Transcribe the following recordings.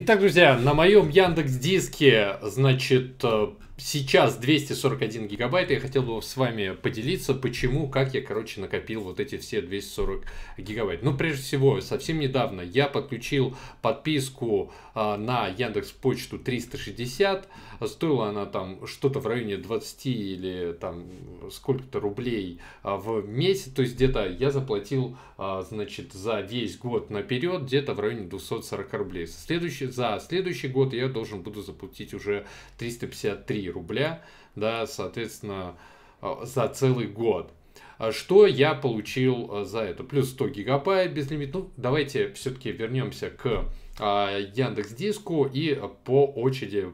Итак, друзья, на моем Яндекс Диске, значит, э, сейчас 241 гигабайт, я хотел бы с вами поделиться, почему, как я, короче, накопил вот эти все 240 гигабайт. Ну, прежде всего, совсем недавно я подключил подписку э, на Яндекс Почту 360, стоила она там что-то в районе 20 или там сколько-то рублей э, в месяц, то есть где-то я заплатил, э, значит, за весь год наперед где-то в районе 240 рублей. Следующий, за следующий год я должен буду заплатить уже 353 и рубля, да, соответственно, а, за целый год. А что я получил а, за это? Плюс 100 гигабайт безлимит. Ну, давайте все-таки вернемся к Яндекс Диску и по очереди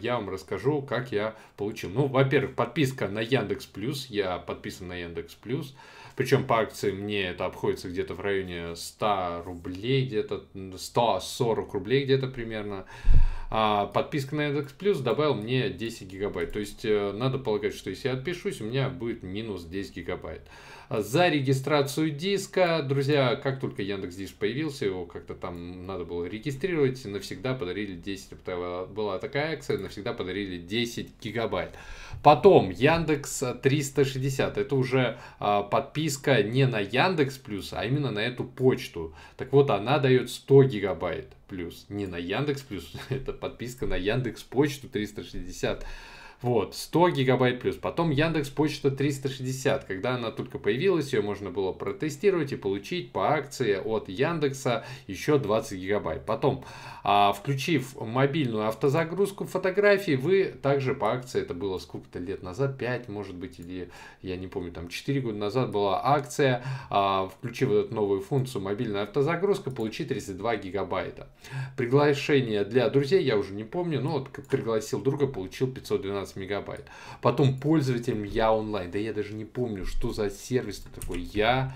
я вам расскажу, как я получил. Ну, во-первых, подписка на Яндекс Плюс. Я подписан на Яндекс Плюс. Причем по акции мне это обходится где-то в районе 100 рублей, где-то 140 рублей где-то примерно. А подписка на Яндекс Плюс добавил мне 10 гигабайт. То есть э, надо полагать, что если я отпишусь, у меня будет минус 10 гигабайт. За регистрацию диска, друзья, как только Яндекс Диск появился, его как-то там надо было регистрировать, навсегда подарили 10, была такая акция, навсегда подарили 10 гигабайт. Потом Яндекс 360, это уже а, подписка не на Яндекс Плюс, а именно на эту почту. Так вот, она дает 100 гигабайт плюс. Не на Яндекс плюс, это подписка на Яндекс Почту 360. Вот, 100 гигабайт плюс. Потом Яндекс Почта 360. Когда она только появилась, ее можно было протестировать и получить по акции от Яндекса еще 20 гигабайт. Потом, а, включив мобильную автозагрузку фотографий, вы также по акции, это было сколько-то лет назад, 5, может быть, или я не помню, там 4 года назад была акция, а, включив эту новую функцию мобильная автозагрузка, получить 32 гигабайта. Приглашение для друзей, я уже не помню, но вот пригласил друга, получил 512 16 мегабайт. Потом пользователем Я онлайн. Да я даже не помню, что за сервис такой Я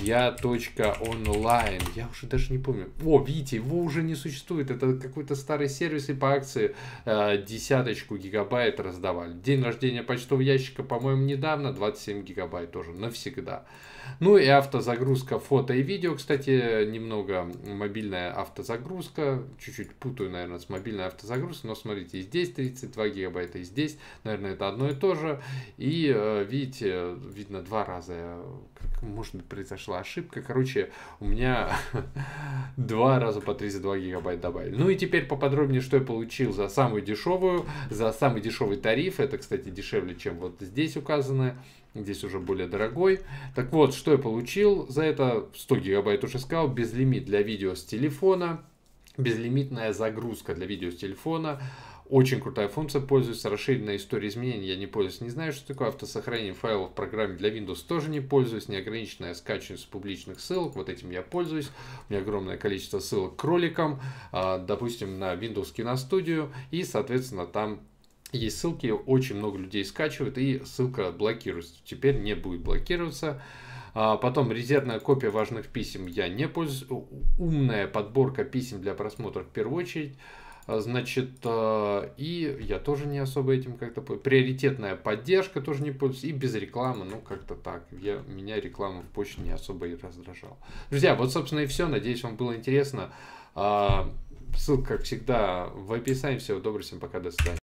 я.онлайн. Я уже даже не помню. О, видите, его уже не существует. Это какой-то старый сервис, и по акции э, десяточку гигабайт раздавали. День рождения почтового ящика, по-моему, недавно. 27 гигабайт тоже навсегда. Ну и автозагрузка фото и видео. Кстати, немного мобильная автозагрузка. Чуть-чуть путаю, наверное, с мобильной автозагрузкой. Но смотрите, и здесь 32 гигабайта, и здесь, наверное, это одно и то же. И, э, видите, видно два раза. Э, как может быть, произошла ошибка. Короче, у меня два раза по 32 гигабайт добавили. Ну и теперь поподробнее, что я получил за самую дешевую, за самый дешевый тариф. Это, кстати, дешевле, чем вот здесь указано. Здесь уже более дорогой. Так вот, что я получил за это? 100 гигабайт уже сказал, безлимит для видео с телефона, безлимитная загрузка для видео с телефона, очень крутая функция, пользуется расширенная история изменений, я не пользуюсь. Не знаю, что такое автосохранение файлов в программе для Windows, тоже не пользуюсь. Неограниченное скачивание с публичных ссылок, вот этим я пользуюсь. У меня огромное количество ссылок к роликам, а, допустим, на Windows Киностудию, и, соответственно, там есть ссылки, очень много людей скачивают, и ссылка блокируется. Теперь не будет блокироваться. А, потом резервная копия важных писем я не пользуюсь. Умная подборка писем для просмотра в первую очередь. А, значит, а, и я тоже не особо этим как-то... Приоритетная поддержка тоже не пользуюсь. И без рекламы, ну, как-то так. Я, меня реклама в почте не особо и раздражала. Друзья, вот, собственно, и все. Надеюсь, вам было интересно. А, ссылка, как всегда, в описании. Всего доброго, всем пока, до свидания.